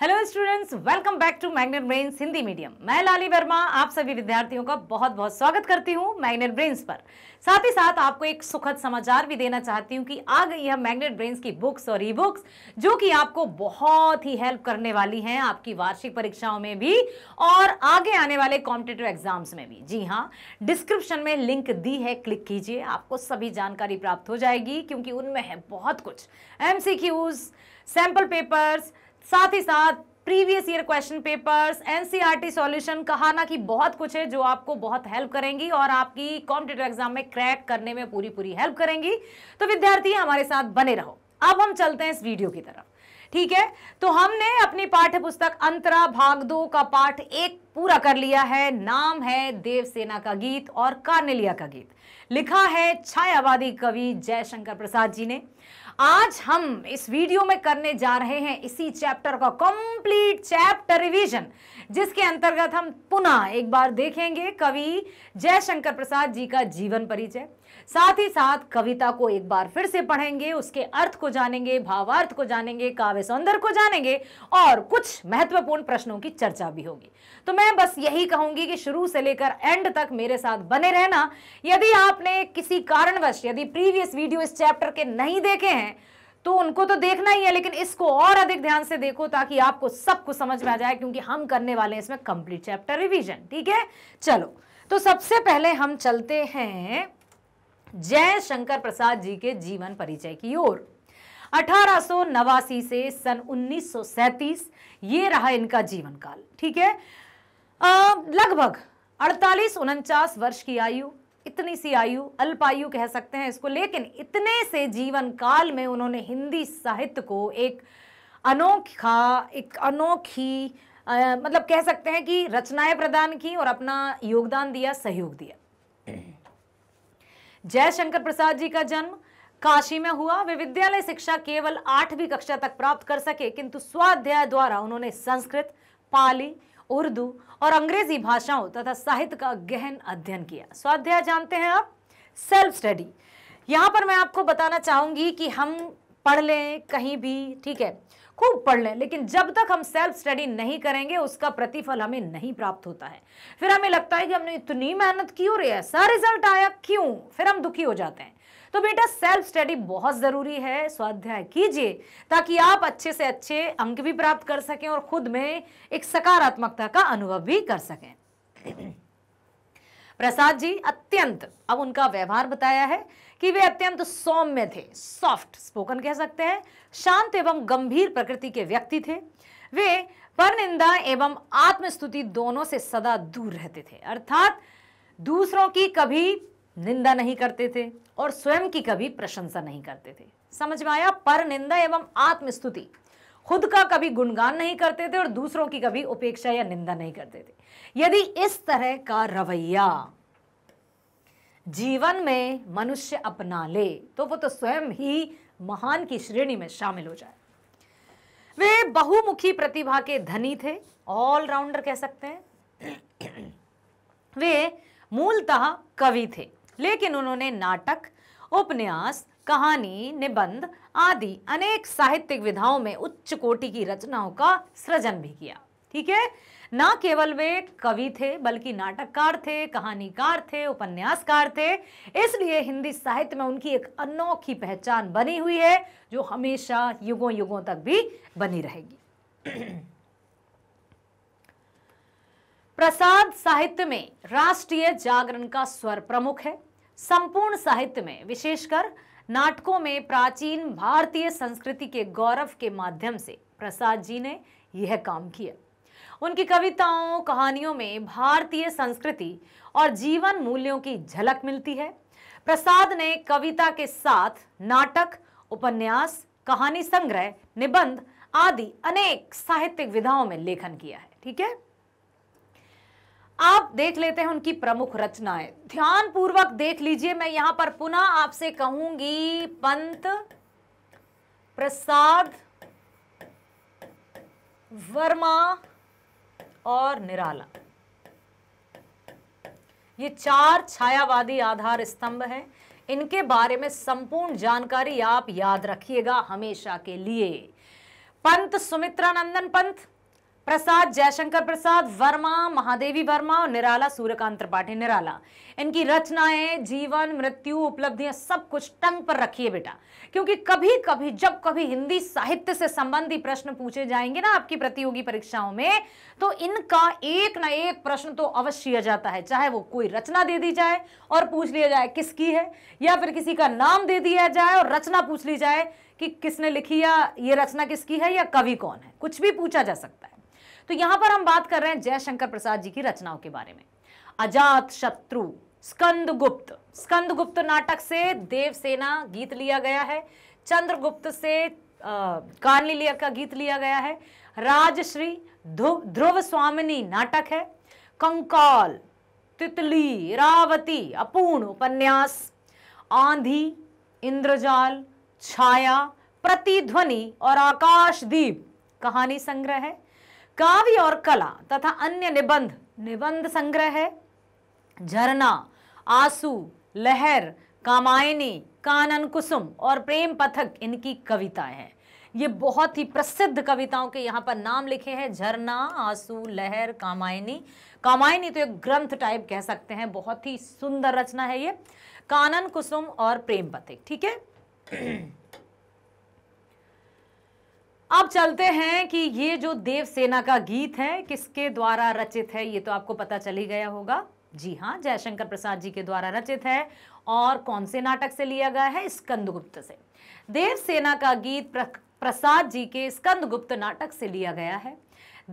hello students welcome back to Magnet Brains Hindi medium मैं लाली वर्मा आप सभी विद्यार्थियों का बहुत बहुत स्वागत करती हूँ मैग्नेट ब्रेन्स पर साथ ही साथ आपको एक सुखद समाचार भी देना चाहती हूँ कि आ गई है मैग्नेट ब्रेन्स की बुक्स और ई बुक्स जो कि आपको बहुत ही हेल्प करने वाली हैं आपकी वार्षिक परीक्षाओं में भी और आगे आने वाले कॉम्पिटेटिव एग्जाम्स में भी जी हाँ डिस्क्रिप्शन में लिंक दी है क्लिक कीजिए आपको सभी जानकारी प्राप्त हो जाएगी क्योंकि उनमें है बहुत कुछ एम सैंपल पेपर्स साथ ही साथ previous year question papers NCERT solution कहा ना कि बहुत कुछ है जो आपको बहुत हेल्प करेंगी और आपकी कॉम्पिटेटिव एग्जाम में क्रैक करने में पूरी पूरी हेल्प करेंगी तो विद्यार्थी हमारे साथ बने रहो अब हम चलते हैं इस वीडियो की तरफ ठीक है तो हमने अपनी पाठ्य पुस्तक अंतरा भाग दो का पाठ एक पूरा कर लिया है नाम है देवसेना का गीत और कार्नेलिया का गीत लिखा है छायावादी कवि जयशंकर प्रसाद जी ने आज हम इस वीडियो में करने जा रहे हैं इसी चैप्टर का कंप्लीट चैप्टर रिवीजन जिसके अंतर्गत हम पुनः एक बार देखेंगे कवि जयशंकर प्रसाद जी का जीवन परिचय साथ ही साथ कविता को एक बार फिर से पढ़ेंगे उसके अर्थ को जानेंगे भावार्थ को जानेंगे काव्य सौंदर्य को जानेंगे और कुछ महत्वपूर्ण प्रश्नों की चर्चा भी होगी तो मैं बस यही कहूंगी कि शुरू से लेकर एंड तक मेरे साथ बने रहना यदि आपने किसी कारणवश यदि प्रीवियस वीडियो इस चैप्टर के नहीं देखे हैं तो उनको तो देखना ही है लेकिन इसको और अधिक ध्यान से देखो ताकि आपको सब कुछ समझ में आ जाए क्योंकि हम करने वाले हैं इसमें कंप्लीट चैप्टर रिवीजन ठीक है चलो तो सबसे पहले हम चलते हैं जय शंकर प्रसाद जी के जीवन परिचय की ओर अठारह से सन 1937 ये रहा इनका जीवन काल ठीक है लगभग अड़तालीस उनचास वर्ष की आयु इतनी सी आयु अल्पायु कह सकते हैं इसको लेकिन इतने से जीवन काल में उन्होंने हिंदी साहित्य को एक अनोखा एक अनोखी आ, मतलब कह सकते हैं कि रचनाएं प्रदान की और अपना योगदान दिया सहयोग दिया जयशंकर प्रसाद जी का जन्म काशी में हुआ वे विद्यालय शिक्षा केवल आठवीं कक्षा तक प्राप्त कर सके किंतु स्वाध्याय द्वारा उन्होंने संस्कृत पाली उर्दू और अंग्रेजी भाषाओं तथा साहित्य का गहन अध्ययन किया स्वाध्याय जानते हैं आप सेल्फ स्टडी यहाँ पर मैं आपको बताना चाहूँगी कि हम पढ़ लें कहीं भी ठीक है खूब पढ़ लें लेकिन जब तक हम सेल्फ स्टडी नहीं करेंगे उसका प्रतिफल हमें नहीं प्राप्त होता है फिर हमें लगता है कि हमने इतनी मेहनत की और ऐसा रिजल्ट आया क्यों फिर हम दुखी हो जाते हैं तो बेटा सेल्फ स्टडी बहुत ज़रूरी है स्वाध्याय कीजिए ताकि आप अच्छे से अच्छे अंक भी प्राप्त कर सकें और खुद में एक सकारात्मकता का अनुभव भी कर सकें प्रसाद जी अत्यंत अब उनका व्यवहार बताया है कि वे अत्यंत सौम्य थे सॉफ्ट स्पोकन कह सकते हैं शांत एवं गंभीर प्रकृति के व्यक्ति थे वे परनिंदा एवं आत्मस्तुति दोनों से सदा दूर रहते थे अर्थात दूसरों की कभी निंदा नहीं करते थे और स्वयं की कभी प्रशंसा नहीं करते थे समझ में आया पर निंदा एवं आत्मस्तुति खुद का कभी गुणगान नहीं करते थे और दूसरों की कभी उपेक्षा या निंदा नहीं करते थे यदि इस तरह का रवैया जीवन में मनुष्य अपना ले तो वो तो स्वयं ही महान की श्रेणी में शामिल हो जाए वे बहुमुखी प्रतिभा के धनी थे ऑलराउंडर कह सकते हैं वे मूलतः कवि थे लेकिन उन्होंने नाटक उपन्यास कहानी निबंध आदि अनेक साहित्यिक विधाओं में उच्च कोटि की रचनाओं का सृजन भी किया ठीक है ना केवल वे कवि थे बल्कि नाटककार थे कहानीकार थे उपन्यासकार थे इसलिए हिंदी साहित्य में उनकी एक अनोखी पहचान बनी हुई है जो हमेशा युगों युगों तक भी बनी रहेगी प्रसाद साहित्य में राष्ट्रीय जागरण का स्वर प्रमुख है संपूर्ण साहित्य में विशेषकर नाटकों में प्राचीन भारतीय संस्कृति के गौरव के माध्यम से प्रसाद जी ने यह काम किया उनकी कविताओं कहानियों में भारतीय संस्कृति और जीवन मूल्यों की झलक मिलती है प्रसाद ने कविता के साथ नाटक उपन्यास कहानी संग्रह निबंध आदि अनेक साहित्यिक विधाओं में लेखन किया है ठीक है आप देख लेते हैं उनकी प्रमुख रचनाएं ध्यान पूर्वक देख लीजिए मैं यहां पर पुनः आपसे कहूंगी पंत प्रसाद वर्मा और निराला ये चार छायावादी आधार स्तंभ हैं इनके बारे में संपूर्ण जानकारी आप याद रखिएगा हमेशा के लिए पंत सुमित्रानंदन पंत प्रसाद जयशंकर प्रसाद वर्मा महादेवी वर्मा और निराला सूर्यकांत त्रिपाठी निराला इनकी रचनाएं जीवन मृत्यु उपलब्धियां सब कुछ टंग पर रखिए बेटा क्योंकि कभी कभी जब कभी हिंदी साहित्य से संबंधी प्रश्न पूछे जाएंगे ना आपकी प्रतियोगी परीक्षाओं में तो इनका एक ना एक प्रश्न तो अवश्य आ जाता है चाहे वो कोई रचना दे दी जाए और पूछ लिया जाए किसकी है या फिर किसी का नाम दे दिया जाए और रचना पूछ ली जाए कि किसने लिखी या ये रचना किसकी है या कवि कौन है कुछ भी पूछा जा सकता है तो यहां पर हम बात कर रहे हैं जयशंकर प्रसाद जी की रचनाओं के बारे में अजात शत्रु स्कंदगुप्त स्कंदगुप्त नाटक से देवसेना गीत लिया गया है चंद्रगुप्त से कानली लिया का गीत लिया गया है राजश्री ध्रुव स्वामिनी नाटक है कंकाल तितली रावती अपूर्ण उपन्यास आंधी इंद्रजाल छाया प्रतिध्वनि और आकाशदीप कहानी संग्रह है काव्य और कला तथा अन्य निबंध निबंध संग्रह है झरना आंसू लहर कामायनी कानन कुसुम और प्रेम पथक इनकी कविताएं हैं ये बहुत ही प्रसिद्ध कविताओं के यहाँ पर नाम लिखे हैं झरना आंसू लहर कामायनी कामायनी तो एक ग्रंथ टाइप कह सकते हैं बहुत ही सुंदर रचना है ये कानन कुसुम और प्रेम पथिक ठीक है अब चलते हैं कि ये जो देवसेना का गीत है किसके द्वारा रचित है ये तो आपको पता चल ही गया होगा जी हाँ जयशंकर प्रसाद जी के द्वारा रचित है और कौन से नाटक से लिया गया है स्कंदगुप्त से देवसेना का गीत प्र, प्रसाद जी के स्कंदगुप्त नाटक से लिया गया है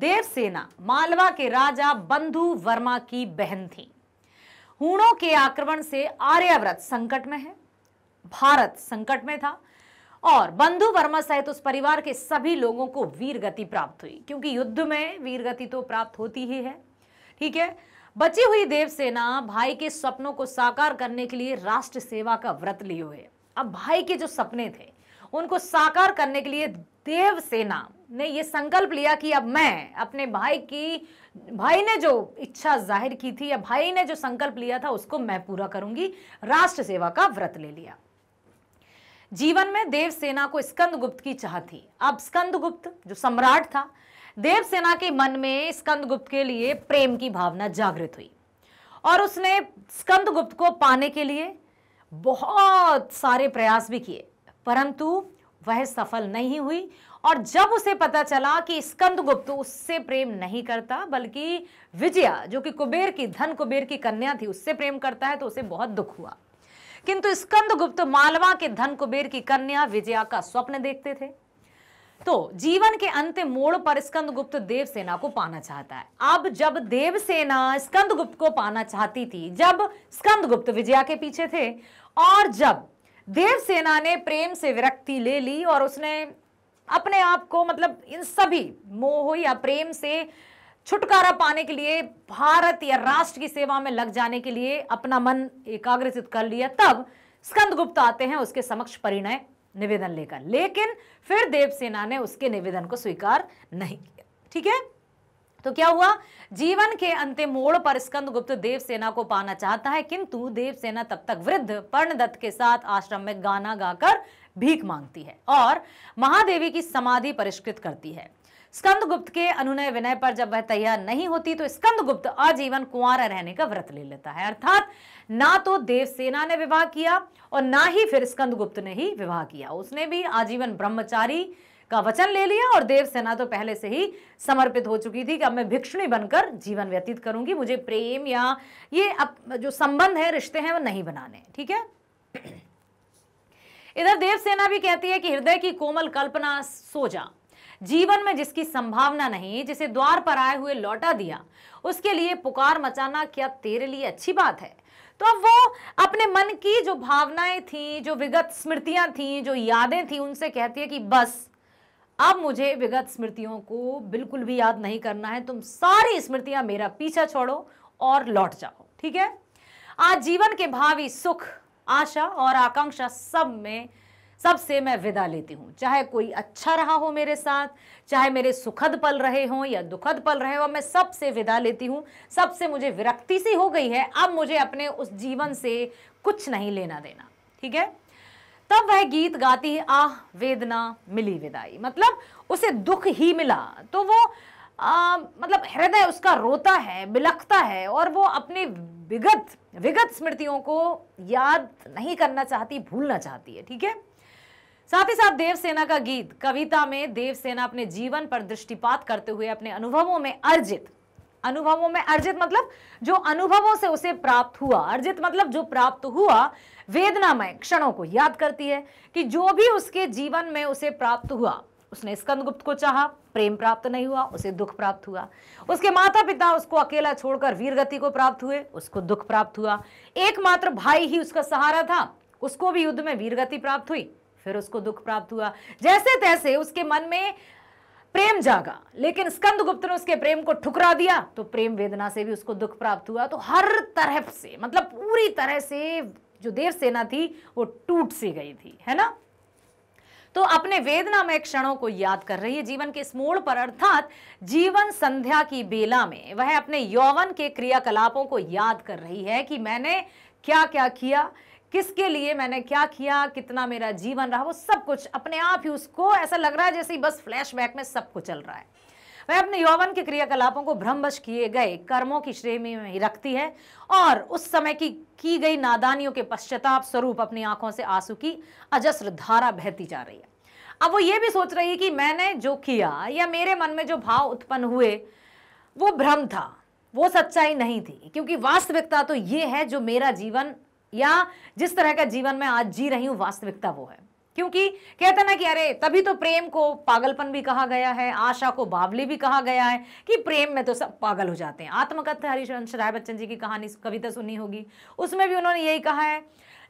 देवसेना मालवा के राजा बंधु वर्मा की बहन थी हूणों के आक्रमण से आर्यव्रत संकट में है भारत संकट में था और बंधु वर्मा सहित उस परिवार के सभी लोगों को वीर गति प्राप्त हुई क्योंकि युद्ध में वीर गति तो प्राप्त होती ही है ठीक है बची हुई देवसेना भाई के सपनों को साकार करने के लिए राष्ट्र सेवा का व्रत लिए हुए अब भाई के जो सपने थे उनको साकार करने के लिए देवसेना ने यह संकल्प लिया कि अब मैं अपने भाई की भाई ने जो इच्छा जाहिर की थी या भाई ने जो संकल्प लिया था उसको मैं पूरा करूंगी राष्ट्र सेवा का व्रत ले लिया जीवन में देवसेना को स्कंदगुप्त की चाह थी अब स्कंदगुप्त जो सम्राट था देवसेना के मन में स्कंदगुप्त के लिए प्रेम की भावना जागृत हुई और उसने स्कंदगुप्त को पाने के लिए बहुत सारे प्रयास भी किए परंतु वह सफल नहीं हुई और जब उसे पता चला कि स्कंदगुप्त उससे प्रेम नहीं करता बल्कि विजया जो कि कुबेर की धन कुबेर की कन्या थी उससे प्रेम करता है तो उसे बहुत दुख हुआ किंतु स्कंदगुप्त मालवा के धन कुबेर की कन्या विजया का स्वप्न देखते थे तो जीवन के अंतिम मोड़ पर स्कंदगुप्त देवसेना को पाना चाहता है अब जब देवसेना स्कंदगुप्त को पाना चाहती थी जब स्कंदगुप्त विजया के पीछे थे और जब देवसेना ने प्रेम से विरक्ति ले ली और उसने अपने आप को मतलब इन सभी मोह या प्रेम से छुटकारा पाने के लिए भारत या राष्ट्र की सेवा में लग जाने के लिए अपना मन एकाग्रचित कर लिया तब स्कंद गुप्त आते हैं उसके समक्ष परिणय निवेदन लेकर लेकिन फिर देवसेना ने उसके निवेदन को स्वीकार नहीं किया ठीक है तो क्या हुआ जीवन के अंतिम मोड़ पर स्कंद गुप्त देवसेना को पाना चाहता है किंतु देवसेना तब तक वृद्ध पर्णदत्त के साथ आश्रम में गाना गाकर भीख मांगती है और महादेवी की समाधि परिष्कृत करती है स्कंदगुप्त के अनुनय विनय पर जब वह तैयार नहीं होती तो स्कंद गुप्त आजीवन कुंवारा रहने का व्रत ले लेता है अर्थात ना तो देवसेना ने विवाह किया और ना ही फिर स्कंद गुप्त ने ही विवाह किया उसने भी आजीवन ब्रह्मचारी का वचन ले लिया और देवसेना तो पहले से ही समर्पित हो चुकी थी कि अब मैं भिक्षुणी बनकर जीवन व्यतीत करूंगी मुझे प्रेम या ये अब जो संबंध है रिश्ते हैं वो नहीं बनाने ठीक है इधर देवसेना भी कहती है कि हृदय की कोमल कल्पना सो जा जीवन में जिसकी संभावना नहीं जिसे द्वार पर आए हुए लौटा दिया उसके लिए पुकार मचाना क्या तेरे लिए अच्छी बात है तो अब वो अपने मन की जो भावनाएं थी जो विगत स्मृतियां थी जो यादें थी उनसे कहती है कि बस अब मुझे विगत स्मृतियों को बिल्कुल भी याद नहीं करना है तुम सारी स्मृतियां मेरा पीछा छोड़ो और लौट जाओ ठीक है आज जीवन के भावी सुख आशा और आकांक्षा सब में सबसे मैं विदा लेती हूँ चाहे कोई अच्छा रहा हो मेरे साथ चाहे मेरे सुखद पल रहे हों या दुखद पल रहे हों मैं सबसे विदा लेती हूँ सबसे मुझे विरक्ति सी हो गई है अब मुझे अपने उस जीवन से कुछ नहीं लेना देना ठीक है तब वह गीत गाती है आह वेदना मिली विदाई मतलब उसे दुख ही मिला तो वो आ, मतलब हृदय उसका रोता है बिलखता है और वो अपने विगत विगत स्मृतियों को याद नहीं करना चाहती भूलना चाहती है ठीक है साथ ही साथ देवसेना का गीत कविता में देवसेना अपने जीवन पर दृष्टिपात करते हुए अपने अनुभवों में अर्जित अनुभवों में अर्जित मतलब जो अनुभवों से उसे प्राप्त हुआ अर्जित मतलब जो प्राप्त हुआ वेदनामय क्षणों को याद करती है कि जो भी उसके जीवन में उसे प्राप्त हुआ उसने स्कंदगुप्त को चाहा प्रेम प्राप्त नहीं हुआ उसे दुख प्राप्त हुआ उसके माता पिता उसको अकेला छोड़कर वीरगति को प्राप्त हुए उसको दुख प्राप्त हुआ एकमात्र भाई ही उसका सहारा था उसको भी युद्ध में वीरगति प्राप्त हुई फिर उसको दुख प्राप्त हुआ जैसे तैसे उसके मन में प्रेम जागा लेकिन स्कंद गुप्त ने उसके प्रेम को ठुकरा दिया तो प्रेम वेदना से भी उसको दुख प्राप्त हुआ तो हर तरह से मतलब पूरी तरह से जो देव सेना थी वो टूट सी गई थी है ना तो अपने वेदनामय क्षणों को याद कर रही है जीवन के इस मोड़ पर अर्थात जीवन संध्या की बेला में वह अपने यौवन के क्रियाकलापों को याद कर रही है कि मैंने क्या क्या किया किसके लिए मैंने क्या किया कितना मेरा जीवन रहा वो सब कुछ अपने आप ही उसको ऐसा लग रहा है जैसे बस फ्लैशबैक में सब कुछ चल रहा है वह अपने यौवन के क्रियाकलापों को भ्रमवश किए गए कर्मों की श्रेणी में ही रखती है और उस समय की की गई नादानियों के पश्चाताप स्वरूप अपनी आंखों से आंसू की अजस्र धारा बहती जा रही है अब वो ये भी सोच रही है कि मैंने जो किया या मेरे मन में जो भाव उत्पन्न हुए वो भ्रम था वो सच्चाई नहीं थी क्योंकि वास्तविकता तो ये है जो मेरा जीवन या जिस तरह का जीवन मैं आज जी रही हूँ वास्तविकता वो है क्योंकि कहते ना कि अरे तभी तो प्रेम को पागलपन भी कहा गया है आशा को बावली भी कहा गया है कि प्रेम में तो सब पागल हो जाते हैं आत्मकथ्य हरिशंश राय बच्चन जी की कहानी कविता सुनी होगी उसमें भी उन्होंने यही कहा है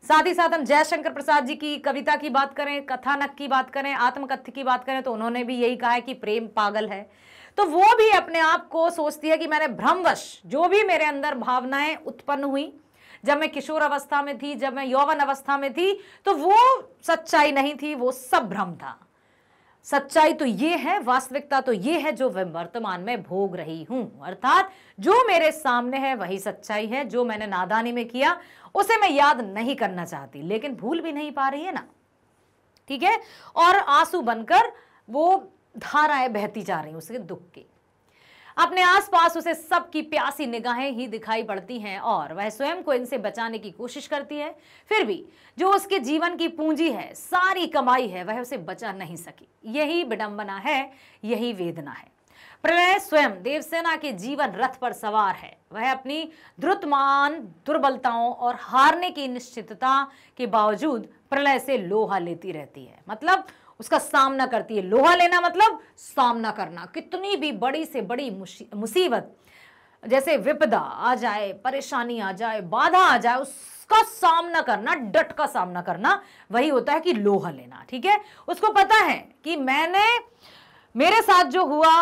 साथ ही साथ हम जयशंकर प्रसाद जी की कविता की बात करें कथानक की बात करें आत्मकथ्य की बात करें तो उन्होंने भी यही कहा है कि प्रेम पागल है तो वो भी अपने आप को सोचती है कि मैंने भ्रमवश जो भी मेरे अंदर भावनाएं उत्पन्न हुई जब मैं किशोर अवस्था में थी जब मैं यौवन अवस्था में थी तो वो सच्चाई नहीं थी वो सब भ्रम था सच्चाई तो ये है वास्तविकता तो ये है जो मैं वर्तमान में भोग रही हूं अर्थात जो मेरे सामने है वही सच्चाई है जो मैंने नादानी में किया उसे मैं याद नहीं करना चाहती लेकिन भूल भी नहीं पा रही है ना ठीक है और आंसू बनकर वो धाराएं बहती जा रही उसके दुख की अपने आसपास उसे सबकी प्यासी निगाहें ही दिखाई पड़ती हैं और वह स्वयं को इनसे बचाने की कोशिश करती है फिर भी जो उसके जीवन की पूंजी है सारी कमाई है वह उसे बचा नहीं सकी यही विडंबना है यही वेदना है प्रलय स्वयं देवसेना के जीवन रथ पर सवार है वह अपनी द्रुतमान दुर्बलताओं और हारने की निश्चितता के बावजूद प्रलय से लोहा लेती रहती है मतलब उसका सामना करती है लोहा लेना मतलब सामना करना कितनी भी बड़ी से बड़ी मुसीबत जैसे विपदा आ जाए परेशानी आ जाए बाधा आ जाए उसका सामना करना डट का सामना करना वही होता है कि लोहा लेना ठीक है उसको पता है कि मैंने मेरे साथ जो हुआ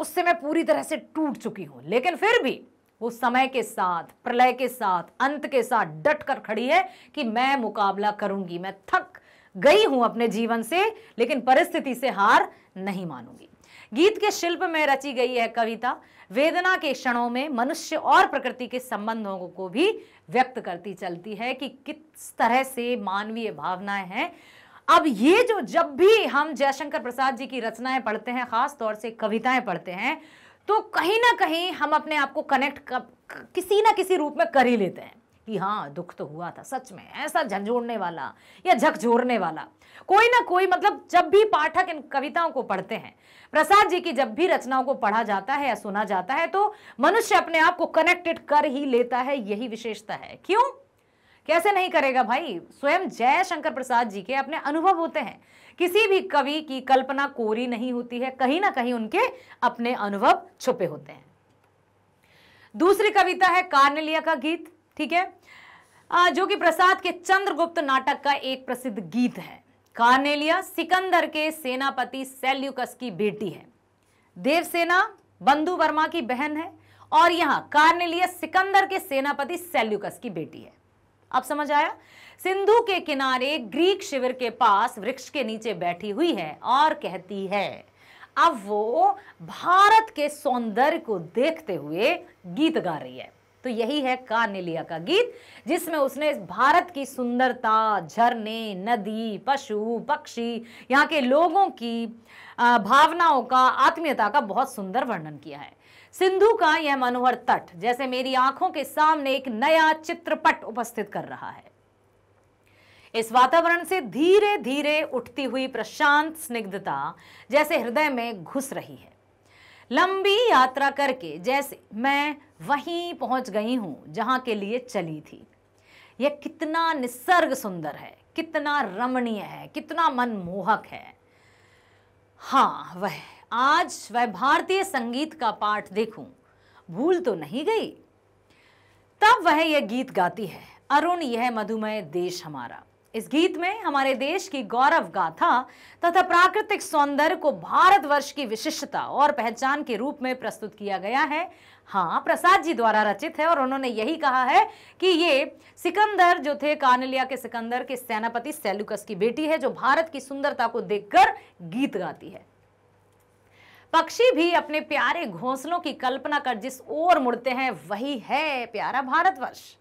उससे मैं पूरी तरह से टूट चुकी हूं लेकिन फिर भी वो समय के साथ प्रलय के साथ अंत के साथ डट कर खड़ी है कि मैं मुकाबला करूंगी मैं थक गई हूं अपने जीवन से लेकिन परिस्थिति से हार नहीं मानूंगी गीत के शिल्प में रची गई यह कविता वेदना के क्षणों में मनुष्य और प्रकृति के संबंधों को भी व्यक्त करती चलती है कि किस तरह से मानवीय भावनाएं हैं अब ये जो जब भी हम जयशंकर प्रसाद जी की रचनाएं पढ़ते हैं खास तौर से कविताएं पढ़ते हैं तो कहीं ना कहीं हम अपने आप को कनेक्ट किसी ना किसी रूप में कर ही लेते हैं कि हाँ दुख तो हुआ था सच में ऐसा झंझोड़ने वाला या झकझोरने वाला कोई ना कोई मतलब जब भी पाठक इन कविताओं को पढ़ते हैं प्रसाद जी की जब भी रचनाओं को पढ़ा जाता है या सुना जाता है तो मनुष्य अपने आप को कनेक्टेड कर ही लेता है यही विशेषता है क्यों कैसे नहीं करेगा भाई स्वयं जय शंकर प्रसाद जी के अपने अनुभव होते हैं किसी भी कवि की कल्पना कोरी नहीं होती है कहीं ना कहीं उनके अपने अनुभव छुपे होते हैं दूसरी कविता है कार्नलिया का गीत ठीक है जो कि प्रसाद के चंद्रगुप्त नाटक का एक प्रसिद्ध गीत है कार्नेलिया सिकंदर के सेनापति सेल्यूकस की बेटी है देवसेना बंधु वर्मा की बहन है और यहां कार्नेलिया सिकंदर के सेनापति सेल्यूकस की बेटी है अब समझ आया सिंधु के किनारे ग्रीक शिविर के पास वृक्ष के नीचे बैठी हुई है और कहती है अब वो भारत के सौंदर्य को देखते हुए गीत गा रही है तो यही है कार्निलिया का गीत जिसमें उसने भारत की सुंदरता झरने नदी पशु पक्षी यहाँ के लोगों की भावनाओं का आत्मीयता का बहुत सुंदर वर्णन किया है सिंधु का यह मनोहर तट जैसे मेरी आंखों के सामने एक नया चित्रपट उपस्थित कर रहा है इस वातावरण से धीरे धीरे उठती हुई प्रशांत स्निग्धता जैसे हृदय में घुस रही है लंबी यात्रा करके जैसे मैं वहीं पहुंच गई हूं जहां के लिए चली थी यह कितना निसर्ग सुंदर है कितना रमणीय है कितना मनमोहक है हाँ वह आज वह भारतीय संगीत का पाठ देखूं भूल तो नहीं गई तब वह यह गीत गाती है अरुण यह मधुमेह देश हमारा इस गीत में हमारे देश की गौरव गाथा तथा प्राकृतिक सौंदर्य को भारतवर्ष की विशिष्टता और पहचान के रूप में प्रस्तुत किया गया है हाँ प्रसाद जी द्वारा रचित है और उन्होंने यही कहा है कि ये सिकंदर जो थे कानलिया के सिकंदर के सेनापति सेलुकस की बेटी है जो भारत की सुंदरता को देखकर गीत गाती है पक्षी भी अपने प्यारे घोंसलों की कल्पना कर जिस ओर मुड़ते हैं वही है प्यारा भारतवर्ष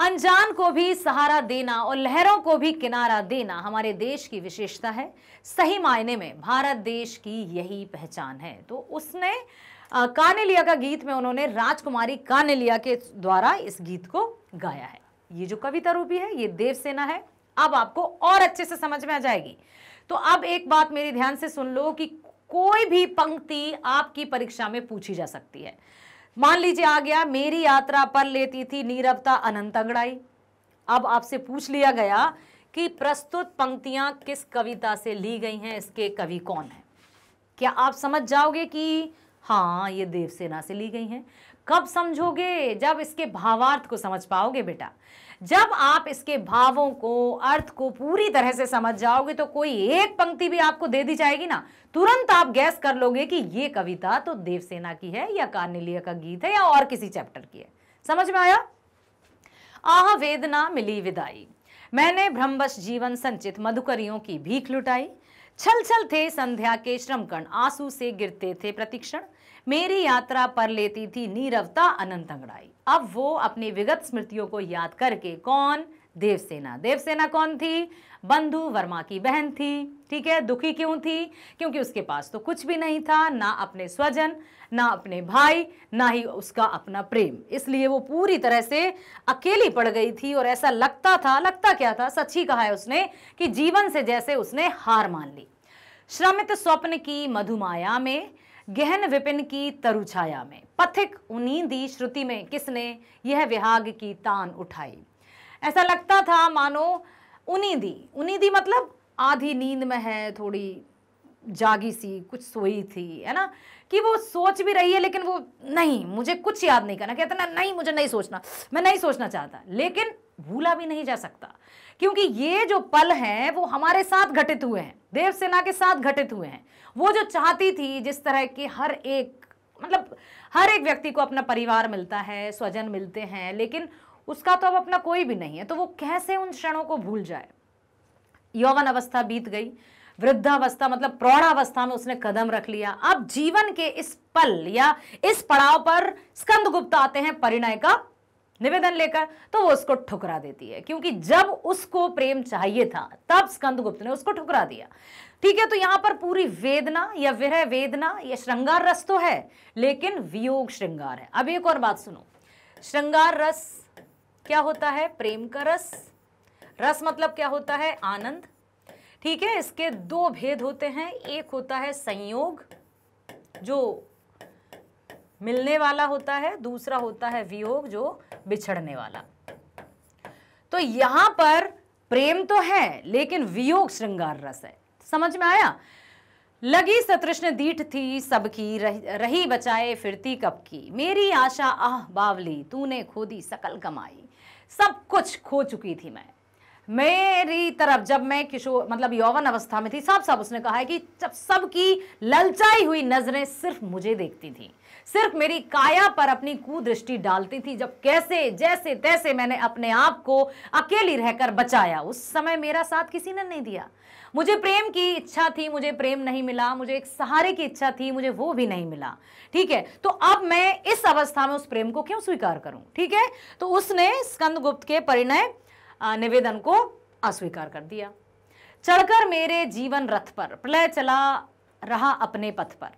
अनजान को भी सहारा देना और लहरों को भी किनारा देना हमारे देश की विशेषता है सही मायने में भारत देश की यही पहचान है तो उसने कानेलिया का गीत में उन्होंने राजकुमारी कानेलिया के द्वारा इस गीत को गाया है ये जो कविता रूपी है ये देवसेना है अब आपको और अच्छे से समझ में आ जाएगी तो अब एक बात मेरी ध्यान से सुन लो कि कोई भी पंक्ति आपकी परीक्षा में पूछी जा सकती है मान लीजिए आ गया मेरी यात्रा पर लेती थी नीरवता अनंत अंगड़ाई अब आपसे पूछ लिया गया कि प्रस्तुत पंक्तियां किस कविता से ली गई हैं इसके कवि कौन है क्या आप समझ जाओगे कि हाँ ये देवसेना से ली गई हैं कब समझोगे जब इसके भावार्थ को समझ पाओगे बेटा जब आप इसके भावों को अर्थ को पूरी तरह से समझ जाओगे तो कोई एक पंक्ति भी आपको दे दी जाएगी ना तुरंत आप गैस कर लोगे कि ये कविता तो देवसेना की है या कार्निलिया का गीत है या और किसी चैप्टर की है समझ में आया आह वेदना मिली विदाई मैंने भ्रमवश जीवन संचित मधुकरियों की भीख लुटाई छल छल थे संध्या के श्रमकण आंसू से गिरते थे प्रतीक्षण मेरी यात्रा पर लेती थी नीरवता अनंत अंगड़ाई अब वो अपनी विगत स्मृतियों को याद करके कौन देवसेना देवसेना कौन थी बंधु वर्मा की बहन थी ठीक है दुखी क्यों थी क्योंकि उसके पास तो कुछ भी नहीं था ना अपने स्वजन ना अपने भाई ना ही उसका अपना प्रेम इसलिए वो पूरी तरह से अकेली पड़ गई थी और ऐसा लगता था लगता क्या था सच ही कहा है उसने कि जीवन से जैसे उसने हार मान ली श्रमित स्वप्न की मधुमाया में गहन विपिन की तरुछाया में पथिक उनींदी श्रुति में किसने यह विहाग की तान उठाई ऐसा लगता था मानो उन्नीदी उन्नीदी मतलब आधी नींद में है थोड़ी जागी सी कुछ सोई थी है ना कि वो सोच भी रही है लेकिन वो नहीं मुझे कुछ याद नहीं करना कहते ना नहीं मुझे नहीं सोचना मैं नहीं सोचना चाहता लेकिन भूला भी नहीं जा सकता क्योंकि ये जो पल हैं वो हमारे साथ घटित हुए हैं देवसेना के साथ घटित हुए हैं वो जो चाहती थी जिस तरह की हर एक मतलब हर एक व्यक्ति को अपना परिवार मिलता है स्वजन मिलते हैं लेकिन उसका तो अब अपना कोई भी नहीं है तो वो कैसे उन क्षणों को भूल जाए यौवन अवस्था बीत गई वृद्धावस्था मतलब प्रौढ़ावस्था में उसने कदम रख लिया अब जीवन के इस पल या इस पड़ाव पर स्कंदगुप्त आते हैं परिणय का निवेदन लेकर तो वो उसको ठुकरा देती है क्योंकि जब उसको प्रेम चाहिए था तब गुप्त ने उसको ठुकरा दिया ठीक है तो यहां पर पूरी वेदना या विरह वेदना या श्रृंगार रस तो है लेकिन वियोग श्रृंगार है अब एक और बात सुनो श्रृंगार रस क्या होता है प्रेम का रस रस मतलब क्या होता है आनंद ठीक है इसके दो भेद होते हैं एक होता है संयोग जो मिलने वाला होता है दूसरा होता है वियोग जो बिछड़ने वाला तो यहां पर प्रेम तो है लेकिन वियोग श्रृंगार रस है समझ में आया लगी सतृष्ण दीठ थी सबकी रही बचाए फिरती कब की मेरी आशा आह बावली तूने खोदी सकल कमाई सब कुछ खो चुकी थी मैं मेरी तरफ जब मैं किशोर मतलब यौवन अवस्था में थी साफ साफ उसने कहा है कि जब सबकी ललचाई हुई नजरें सिर्फ मुझे देखती थी सिर्फ मेरी काया पर अपनी कुदृष्टि डालती थी जब कैसे जैसे तैसे मैंने अपने आप को अकेली रहकर बचाया उस समय मेरा साथ किसी ने नहीं दिया मुझे प्रेम की इच्छा थी मुझे प्रेम नहीं मिला मुझे एक सहारे की इच्छा थी मुझे वो भी नहीं मिला ठीक है तो अब मैं इस अवस्था में उस प्रेम को क्यों स्वीकार करूं ठीक है तो उसने स्कंदगुप्त के परिणय निवेदन को अस्वीकार कर दिया चढ़कर मेरे जीवन रथ पर प्रलय चला रहा अपने पथ पर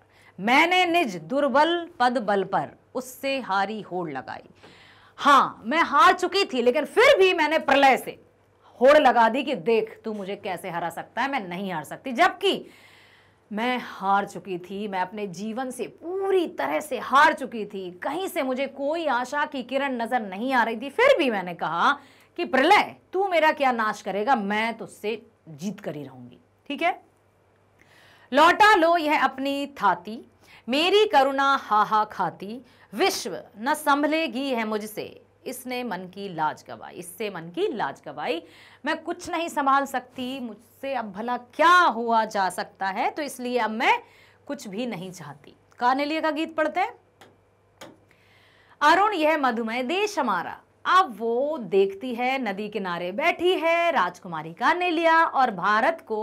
मैंने निज दुर्बल पद बल पर उससे हारी होड़ लगाई हाँ मैं हार चुकी थी लेकिन फिर भी मैंने प्रलय से होड़ लगा दी कि देख तू मुझे कैसे हरा सकता है मैं नहीं हार सकती जबकि मैं हार चुकी थी मैं अपने जीवन से पूरी तरह से हार चुकी थी कहीं से मुझे कोई आशा की किरण नजर नहीं आ रही थी फिर भी मैंने कहा कि प्रलय तू मेरा क्या नाश करेगा मैं तुझसे जीत कर ही रहूंगी ठीक है लौटा लो यह अपनी थाती मेरी करुणा हाहा खाती विश्व न संभलेगी है मुझसे इसने मन की लाज गवाई इससे मन की लाज गवाई मैं कुछ नहीं संभाल सकती मुझसे अब भला क्या हुआ जा सकता है तो इसलिए अब मैं कुछ भी नहीं चाहती कानेलिया का गीत पढ़ते हैं अरुण यह मधुमेह देश हमारा अब वो देखती है नदी किनारे बैठी है राजकुमारी का ने लिया और भारत को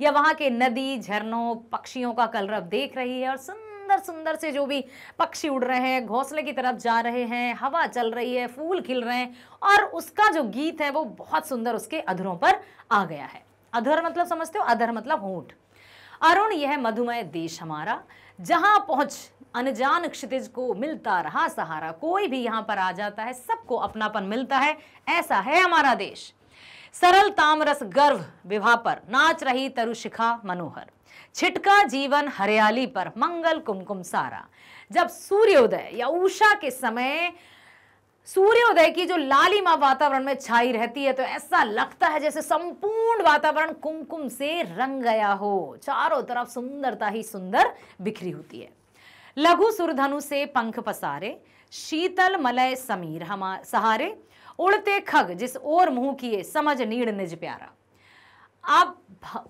या वहां के नदी झरनों पक्षियों का कलरव देख रही है और सुंदर सुंदर से जो भी पक्षी उड़ रहे हैं घोंसले की तरफ जा रहे हैं हवा चल रही है फूल खिल रहे हैं और उसका जो गीत है वो बहुत सुंदर उसके अधरों पर आ गया है अधर मतलब समझते हो अधर मतलब होंठ अरुण यह मधुमय देश हमारा जहां पहुंच अनजान क्षितिज को मिलता रहा सहारा कोई भी यहां पर आ जाता है सबको अपनापन मिलता है ऐसा है हमारा देश सरल तामरस गर्व विवाह पर नाच रही तरुशिखा मनोहर छिटका जीवन हरियाली पर मंगल कुमकुम सारा जब सूर्योदय या उषा के समय सूर्योदय की जो लालिमा वातावरण में छाई रहती है तो ऐसा लगता है जैसे संपूर्ण वातावरण कुमकुम से रंग गया हो चारों तरफ सुंदरता ही सुंदर बिखरी होती है लघु सुरधनु से पंख पसारे शीतल मलय समीर हमा सहारे उड़ते खग जिस ओर मुंह किए समझ नीड़ निज प्यारा आप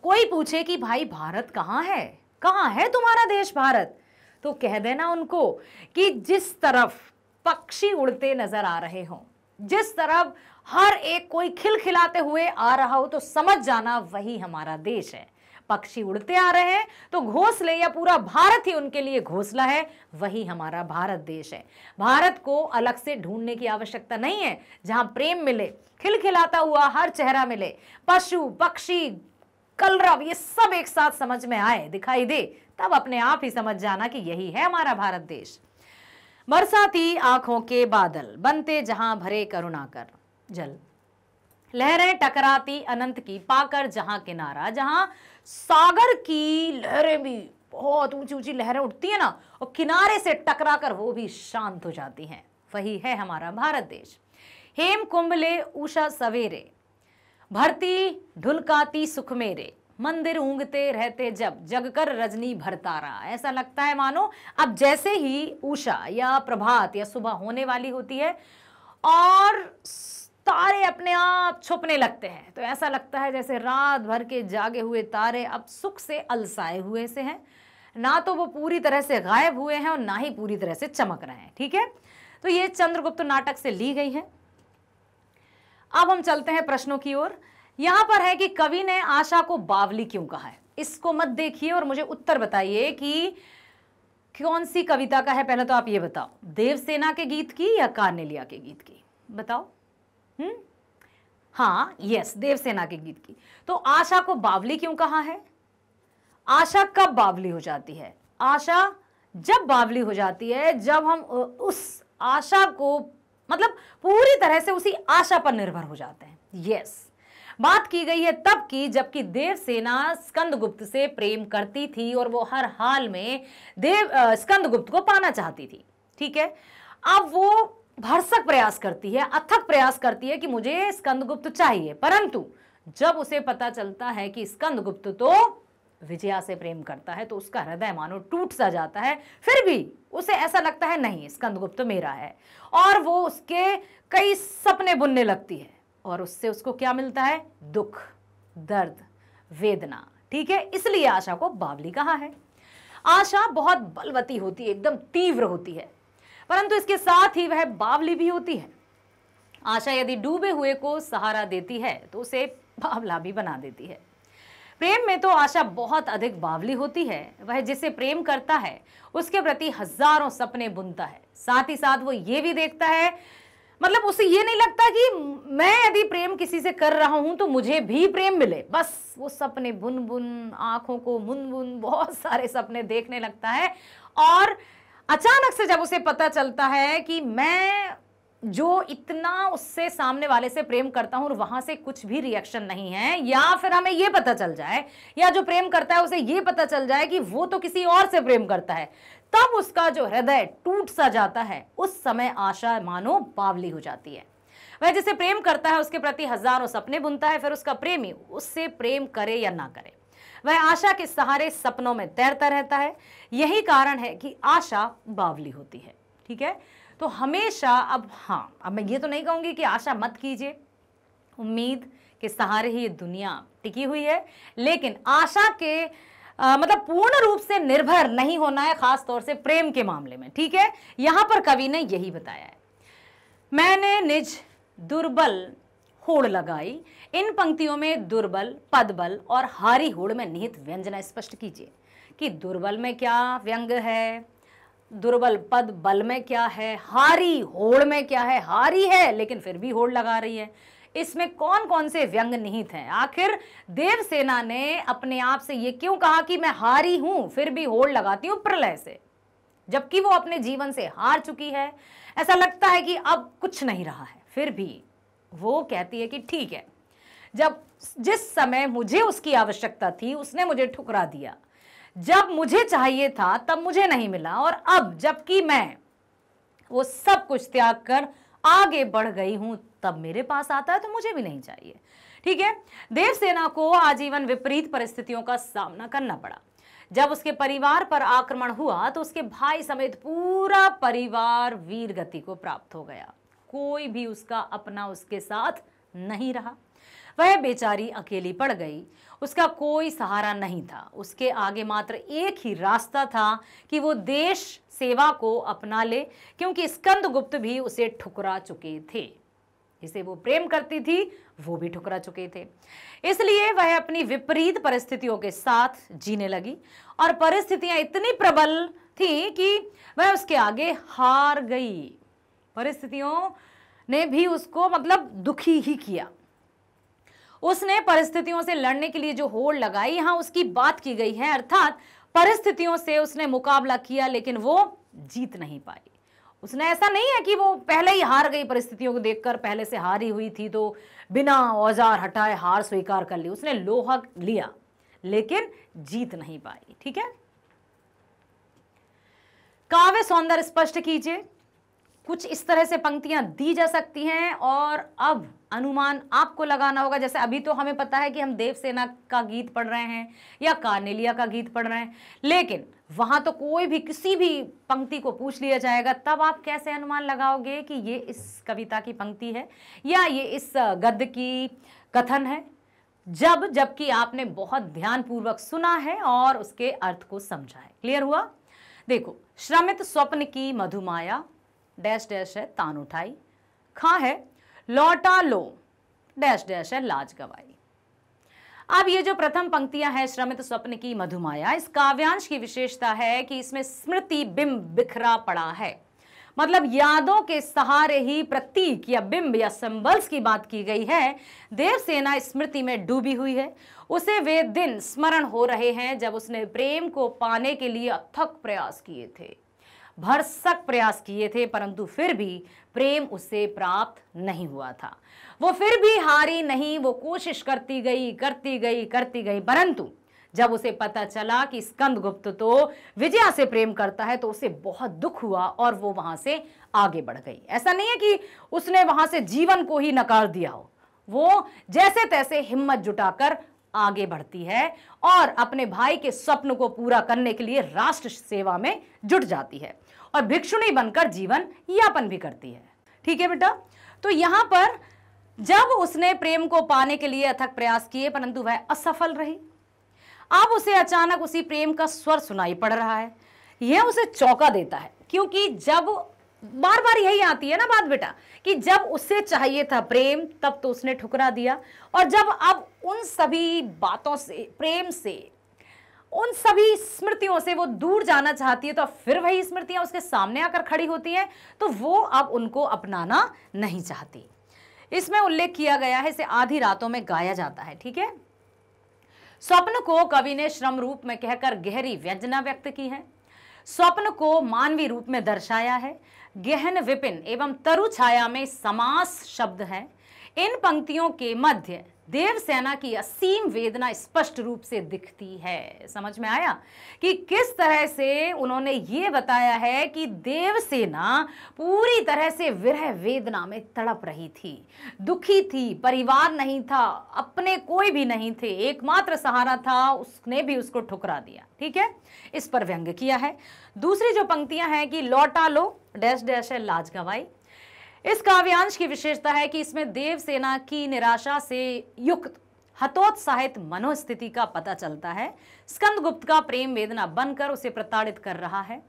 कोई पूछे कि भाई भारत कहाँ है कहाँ है तुम्हारा देश भारत तो कह देना उनको कि जिस तरफ पक्षी उड़ते नजर आ रहे हों जिस तरफ हर एक कोई खिलखिलाते हुए आ रहा हो तो समझ जाना वही हमारा देश है पक्षी उड़ते आ रहे हैं तो घोसले या पूरा भारत ही उनके लिए घोसला है वही हमारा भारत देश है भारत को अलग से ढूंढने की आवश्यकता नहीं है जहां प्रेम मिले खिलखिलाता हुआ हर चेहरा मिले पशु पक्षी कलरव ये सब एक साथ समझ में आए दिखाई दे तब अपने आप ही समझ जाना कि यही है हमारा भारत देश बरसाती आंखों के बादल बनते जहां भरे करुणाकर जल लहरें टकराती अनंत की पाकर जहां किनारा जहां सागर की लहरें भी बहुत ऊंची ऊंची लहरें उठती है ना और किनारे से टकराकर वो भी शांत हो जाती हैं वही है हमारा भारत देश हेम कुंभले उषा सवेरे भरती ढुलकाती सुखमेरे मंदिर ऊँगते रहते जब जग कर रजनी रहा ऐसा लगता है मानो अब जैसे ही उषा या प्रभात या सुबह होने वाली होती है और तारे अपने आप छुपने लगते हैं तो ऐसा लगता है जैसे रात भर के जागे हुए तारे अब सुख से अलसाए हुए से हैं ना तो वो पूरी तरह से गायब हुए हैं और ना ही पूरी तरह से चमक रहे हैं ठीक है तो ये चंद्रगुप्त नाटक से ली गई है अब हम चलते हैं प्रश्नों की ओर यहां पर है कि कवि ने आशा को बावली क्यों कहा है इसको मत देखिए और मुझे उत्तर बताइए कि कौन सी कविता का है पहले तो आप ये बताओ देवसेना के गीत की या कार्नेलिया के गीत की बताओ हम्म हाँ यस देवसेना के गीत की तो आशा को बावली क्यों कहा है आशा कब बावली हो जाती है आशा जब बावली हो जाती है जब हम उस आशा को मतलब पूरी तरह से उसी आशा पर निर्भर हो जाते हैं यस बात की गई है तब की जबकि देवसेना स्कंदगुप्त से प्रेम करती थी और वो हर हाल में देव स्कंदगुप्त को पाना चाहती थी ठीक है अब वो भरसक प्रयास करती है अथक प्रयास करती है कि मुझे स्कंदगुप्त चाहिए परंतु जब उसे पता चलता है कि स्कंदगुप्त तो विजया से प्रेम करता है तो उसका हृदय मानो टूट सा जाता है फिर भी उसे ऐसा लगता है नहीं स्कंदगुप्त मेरा है और वो उसके कई सपने बुनने लगती है और उससे उसको क्या मिलता है दुख दर्द वेदना ठीक है इसलिए आशा को बावली कहा है आशा बहुत बलवती होती है एकदम तीव्र होती है परंतु इसके साथ ही वह बावली भी होती है आशा यदि डूबे हुए को सहारा देती है तो उसे बावला भी बना देती है प्रेम में तो आशा बहुत अधिक बावली होती है वह जिसे प्रेम करता है उसके प्रति हजारों सपने बुनता है साथ ही साथ वो ये भी देखता है मतलब उसे ये नहीं लगता कि मैं यदि प्रेम किसी से कर रहा हूं तो मुझे भी प्रेम मिले बस वो सपने बुन बुन आंखों को मुन बुन बहुत सारे सपने देखने लगता है और अचानक से जब उसे पता चलता है कि मैं जो इतना उससे सामने वाले से प्रेम करता हूँ और वहां से कुछ भी रिएक्शन नहीं है या फिर हमें ये पता चल जाए या जो प्रेम करता है उसे ये पता चल जाए कि वो तो किसी और से प्रेम करता है तब उसका जो हृदय टूट सा जाता है उस समय आशा मानो बावली हो जाती है वह जिसे प्रेम करता है उसके प्रति हजारों सपने बुनता है फिर उसका प्रेमी उससे प्रेम करे या ना करे वह आशा के सहारे सपनों में तैरता रहता है यही कारण है कि आशा बावली होती है ठीक है तो हमेशा अब हाँ अब मैं ये तो नहीं कहूंगी कि आशा मत कीजिए उम्मीद के सहारे ही ये दुनिया टिकी हुई है लेकिन आशा के आ, मतलब पूर्ण रूप से निर्भर नहीं होना है खास तौर से प्रेम के मामले में ठीक है यहां पर कवि ने यही बताया है मैंने निज दुर्बल होड़ लगाई इन पंक्तियों में दुर्बल पदबल और हारी होड़ में निहित व्यंजना स्पष्ट कीजिए कि दुर्बल में क्या व्यंग है दुर्बल पद बल में क्या है हारी होड़ में क्या है हारी है लेकिन फिर भी होड़ लगा रही है इसमें कौन कौन से व्यंग निहित हैं आखिर देवसेना ने अपने आप से ये क्यों कहा कि मैं हारी हूं फिर भी होड़ लगाती हूं प्रलय से जबकि वो अपने जीवन से हार चुकी है ऐसा लगता है कि अब कुछ नहीं रहा है फिर भी वो कहती है कि ठीक है जब जिस समय मुझे उसकी आवश्यकता थी उसने मुझे ठुकरा दिया जब मुझे चाहिए था तब मुझे नहीं मिला और अब जबकि मैं वो सब कुछ त्याग कर आगे बढ़ गई हूं तब मेरे पास आता है तो मुझे भी नहीं चाहिए ठीक है देवसेना को आजीवन विपरीत परिस्थितियों का सामना करना पड़ा जब उसके परिवार पर आक्रमण हुआ तो उसके भाई समेत पूरा परिवार वीर गति को प्राप्त हो गया कोई भी उसका अपना उसके साथ नहीं रहा वह बेचारी अकेली पड़ गई उसका कोई सहारा नहीं था उसके आगे मात्र एक ही रास्ता था कि वो देश सेवा को अपना ले क्योंकि स्कंद गुप्त भी उसे ठुकरा चुके थे जिसे वो प्रेम करती थी वो भी ठुकरा चुके थे इसलिए वह अपनी विपरीत परिस्थितियों के साथ जीने लगी और परिस्थितियां इतनी प्रबल थी कि वह उसके आगे हार गई परिस्थितियों ने भी उसको मतलब दुखी ही किया उसने परिस्थितियों से लड़ने के लिए जो होड़ लगाई हाँ उसकी बात की गई है अर्थात परिस्थितियों से उसने मुकाबला किया लेकिन वो जीत नहीं पाई उसने ऐसा नहीं है कि वो पहले ही हार गई परिस्थितियों को देखकर पहले से हारी हुई थी तो बिना औजार हटाए हार स्वीकार कर ली उसने लोहा लिया लेकिन जीत नहीं पाई ठीक है काव्य सौंदर्य स्पष्ट कीजिए कुछ इस तरह से पंक्तियां दी जा सकती हैं और अब अनुमान आपको लगाना होगा जैसे अभी तो हमें पता है कि हम देवसेना का गीत पढ़ रहे हैं या कार्नेलिया का गीत पढ़ रहे हैं लेकिन वहां तो कोई भी किसी भी पंक्ति को पूछ लिया जाएगा तब आप कैसे अनुमान लगाओगे कि ये इस कविता की पंक्ति है या ये इस गद्य की कथन है जब जबकि आपने बहुत ध्यानपूर्वक सुना है और उसके अर्थ को समझा है क्लियर हुआ देखो श्रमित स्वप्न की मधुमाया डैश डैश है तान उठाई खा है लौटा लो डैश डैश है लाज गवाई अब ये जो प्रथम पंक्तियां हैं श्रमित स्वप्न की मधुमाया इस काव्यांश की विशेषता है कि इसमें स्मृति बिंब बिखरा पड़ा है मतलब यादों के सहारे ही प्रतीक या बिंब या संबल्स की बात की गई है देवसेना स्मृति में डूबी हुई है उसे वे दिन स्मरण हो रहे हैं जब उसने प्रेम को पाने के लिए अथक प्रयास किए थे भरसक प्रयास किए थे परंतु फिर भी प्रेम उसे प्राप्त नहीं हुआ था वो फिर भी हारी नहीं वो कोशिश करती गई करती गई करती गई परंतु जब उसे पता चला कि स्कंद गुप्त तो विजया से प्रेम करता है तो उसे बहुत दुख हुआ और वो वहां से आगे बढ़ गई ऐसा नहीं है कि उसने वहां से जीवन को ही नकार दिया हो वो जैसे तैसे हिम्मत जुटाकर आगे बढ़ती है और अपने भाई के स्वप्न को पूरा करने के लिए राष्ट्र सेवा में जुट जाती है और भिक्षुणी बनकर जीवन यापन भी करती है ठीक है बेटा तो यहां पर जब उसने प्रेम को पाने के लिए अथक प्रयास किए परंतु वह असफल रही अब उसे अचानक उसी प्रेम का स्वर सुनाई पड़ रहा है यह उसे चौंका देता है क्योंकि जब बार बार यही आती है ना बात बेटा कि जब उससे चाहिए था प्रेम तब तो उसने ठुकरा दिया और जब अब उन सभी बातों से प्रेम से उन सभी स्मृतियों से वो दूर जाना चाहती है तो फिर वही स्मृतियां उसके सामने आकर खड़ी होती हैं तो वो अब उनको अपनाना नहीं चाहती इसमें उल्लेख किया गया है इसे आधी रातों में गाया जाता है ठीक है स्वप्न को कवि ने श्रम रूप में कहकर गहरी व्यंजना व्यक्त की है स्वप्न को मानवीय रूप में दर्शाया है गहन विपिन एवं तरु छाया में समास शब्द हैं इन पंक्तियों के मध्य देवसेना की असीम वेदना स्पष्ट रूप से दिखती है समझ में आया कि किस तरह से उन्होंने ये बताया है कि देवसेना पूरी तरह से विरह वेदना में तड़प रही थी दुखी थी परिवार नहीं था अपने कोई भी नहीं थे एकमात्र सहारा था उसने भी उसको ठुकरा दिया ठीक है इस पर व्यंग किया है दूसरी जो पंक्तियां हैं कि लौटा लो डैश डैश है लाज गवाई इस काव्यांश की विशेषता है कि इसमें देवसेना की निराशा से युक्त हतोत्साहित मनोस्थिति का पता चलता है स्कंद गुप्त का प्रेम वेदना बनकर उसे प्रताड़ित कर रहा है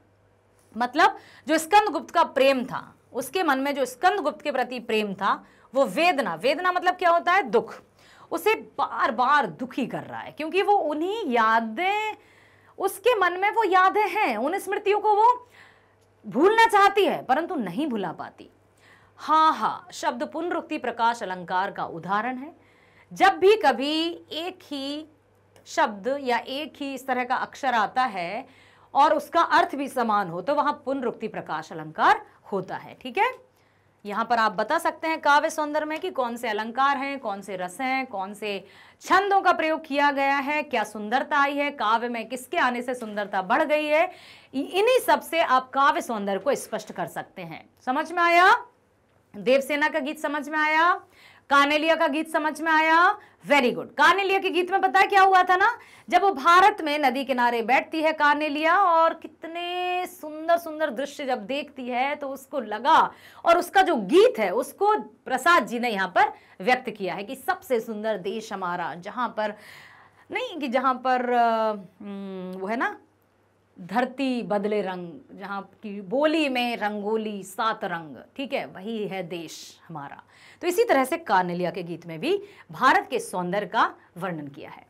मतलब जो स्कंद गुप्त का प्रेम था उसके मन में जो स्कंद गुप्त के प्रति प्रेम था वो वेदना वेदना मतलब क्या होता है दुख उसे बार बार दुखी कर रहा है क्योंकि वो उन्हीं यादें उसके मन में वो यादें हैं उन स्मृतियों को वो भूलना चाहती है परंतु नहीं भुला पाती हाँ हाँ शब्द पुनरुक्ति प्रकाश अलंकार का उदाहरण है जब भी कभी एक ही शब्द या एक ही इस तरह का अक्षर आता है और उसका अर्थ भी समान हो तो वहां पुनरुक्ति प्रकाश अलंकार होता है ठीक है यहाँ पर आप बता सकते हैं काव्य सौंदर्य में कि कौन से अलंकार हैं कौन से रस हैं कौन से छंदों का प्रयोग किया गया है क्या सुंदरता आई है काव्य में किसके आने से सुंदरता बढ़ गई है इन्हीं सबसे आप काव्य सौंदर्य को स्पष्ट कर सकते हैं समझ में आया देवसेना का गीत समझ में आया कानेलिया का गीत समझ में आया वेरी गुड कानेलिया के गीत में पता है क्या हुआ था ना जब वो भारत में नदी किनारे बैठती है कानेलिया और कितने सुंदर सुंदर दृश्य जब देखती है तो उसको लगा और उसका जो गीत है उसको प्रसाद जी ने यहाँ पर व्यक्त किया है कि सबसे सुंदर देश हमारा जहाँ पर नहीं कि जहाँ पर वो है ना धरती बदले रंग जहाँ की बोली में रंगोली सात रंग ठीक है वही है देश हमारा तो इसी तरह से कार्नेलिया के गीत में भी भारत के सौंदर्य का वर्णन किया है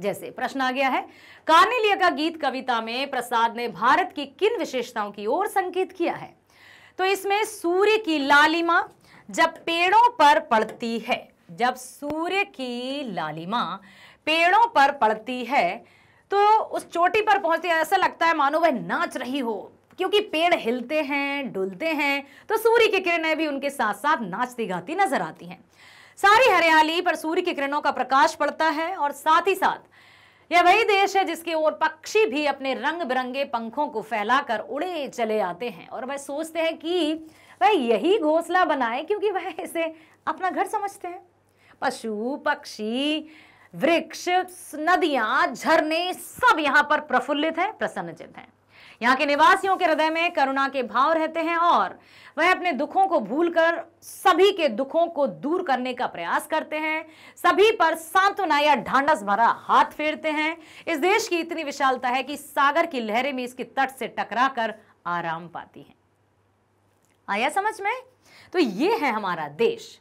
जैसे प्रश्न आ गया है कार्नेलिया का गीत कविता में प्रसाद ने भारत की किन विशेषताओं की ओर संकेत किया है तो इसमें सूर्य की लालिमा जब पेड़ों पर पड़ती है जब सूर्य की लालिमा पेड़ों पर पड़ती है तो उस चोटी पर पहुंचते ऐसा लगता है मानो वह नाच रही हो क्योंकि पेड़ हिलते हैं डुलते हैं तो सूर्य की किरणें भी उनके साथ साथ नाचती गाती नजर आती हैं सारी हरियाली पर सूर्य की किरणों का प्रकाश पड़ता है और साथ ही साथ यह वही देश है जिसकी ओर पक्षी भी अपने रंग बिरंगे पंखों को फैलाकर उड़े चले आते हैं और वह सोचते हैं कि वह यही घोंसला बनाए क्योंकि वह इसे अपना घर समझते हैं पशु पक्षी वृक्ष नदियां झरने सब यहां पर प्रफुल्लित है प्रसन्नचित हैं यहाँ के निवासियों के हृदय में करुणा के भाव रहते हैं और वह अपने दुखों को भूलकर सभी के दुखों को दूर करने का प्रयास करते हैं सभी पर सांत्वना या ढांडस भरा हाथ फेरते हैं इस देश की इतनी विशालता है कि सागर की लहरें भी इसके तट से टकरा कर आराम पाती हैं आया समझ में तो ये है हमारा देश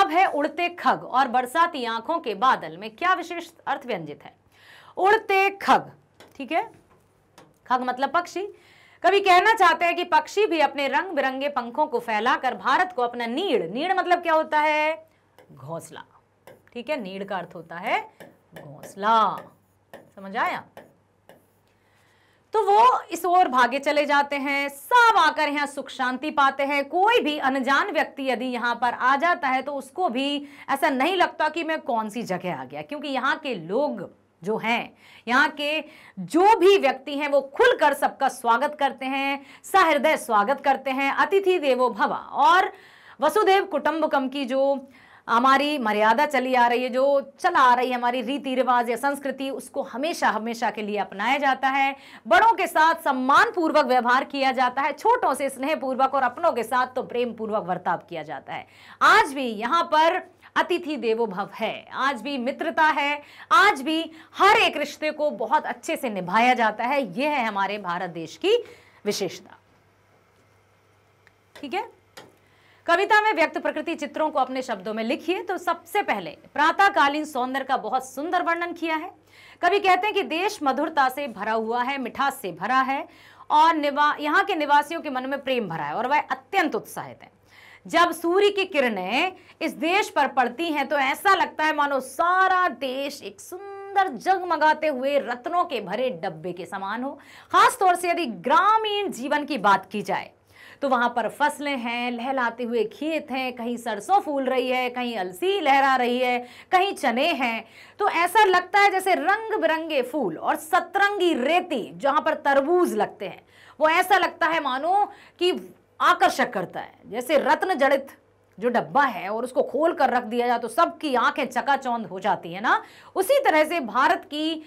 अब है उड़ते खग और बरसाती आंखों के बादल में क्या विशेष अर्थ व्यंजित है उड़ते खग ठीक है खग मतलब पक्षी कभी कहना चाहते हैं कि पक्षी भी अपने रंग बिरंगे पंखों को फैलाकर भारत को अपना नीड़ नीड़ मतलब क्या होता है घोसला ठीक है नीड़ का अर्थ होता है घोसला समझ आया तो वो इस ओर भागे चले जाते हैं सब आकर यहाँ सुख शांति पाते हैं कोई भी अनजान व्यक्ति यदि यहाँ पर आ जाता है तो उसको भी ऐसा नहीं लगता कि मैं कौन सी जगह आ गया क्योंकि यहाँ के लोग जो हैं यहाँ के जो भी व्यक्ति हैं वो खुलकर सबका स्वागत करते हैं सहृदय स्वागत करते हैं अतिथि देवो भवा और वसुदेव कुटुंबकम की जो हमारी मर्यादा चली आ रही है जो चला आ रही है हमारी रीति रिवाज या संस्कृति उसको हमेशा हमेशा के लिए अपनाया जाता है बड़ों के साथ सम्मान पूर्वक व्यवहार किया जाता है छोटों से स्नेह पूर्वक और अपनों के साथ तो प्रेम पूर्वक वर्ताव किया जाता है आज भी यहाँ पर अतिथि देवो भव है आज भी मित्रता है आज भी हर एक रिश्ते को बहुत अच्छे से निभाया जाता है यह है हमारे भारत देश की विशेषता ठीक है कविता में व्यक्त प्रकृति चित्रों को अपने शब्दों में लिखिए तो सबसे पहले प्रातःकालीन सौंदर्य का बहुत सुंदर वर्णन किया है कवि कहते हैं कि देश मधुरता से भरा हुआ है मिठास से भरा है और निवा यहाँ के निवासियों के मन में प्रेम भरा है और वह अत्यंत उत्साहित है जब सूर्य की किरणें इस देश पर पड़ती हैं तो ऐसा लगता है मानो सारा देश एक सुंदर जगमगाते हुए रत्नों के भरे डब्बे के समान हो खासतौर से यदि ग्रामीण जीवन की बात की जाए तो वहाँ पर फसलें हैं लहलाते हुए खेत हैं कहीं सरसों फूल रही है कहीं अलसी लहरा रही है कहीं चने हैं तो ऐसा लगता है जैसे रंग बिरंगे फूल और सतरंगी रेती जहाँ पर तरबूज लगते हैं वो ऐसा लगता है मानो कि आकर्षक करता है जैसे रत्न जड़ित जो डब्बा है और उसको खोल कर रख दिया जाए तो सबकी आंखें चकाचौंध हो जाती है ना उसी तरह से भारत की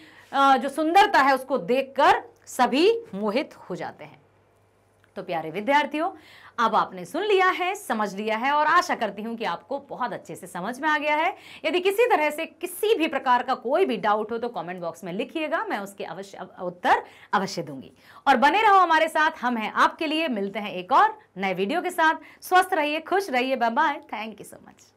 जो सुंदरता है उसको देखकर सभी मोहित हो जाते हैं तो प्यारे विद्यार्थियों अब आपने सुन लिया है समझ लिया है और आशा करती हूँ कि आपको बहुत अच्छे से समझ में आ गया है यदि किसी तरह से किसी भी प्रकार का कोई भी डाउट हो तो कमेंट बॉक्स में लिखिएगा मैं उसके अवश्य उत्तर अवश्य दूंगी और बने रहो हमारे साथ हम हैं आपके लिए मिलते हैं एक और नए वीडियो के साथ स्वस्थ रहिए खुश रहिए bye bye thank you so much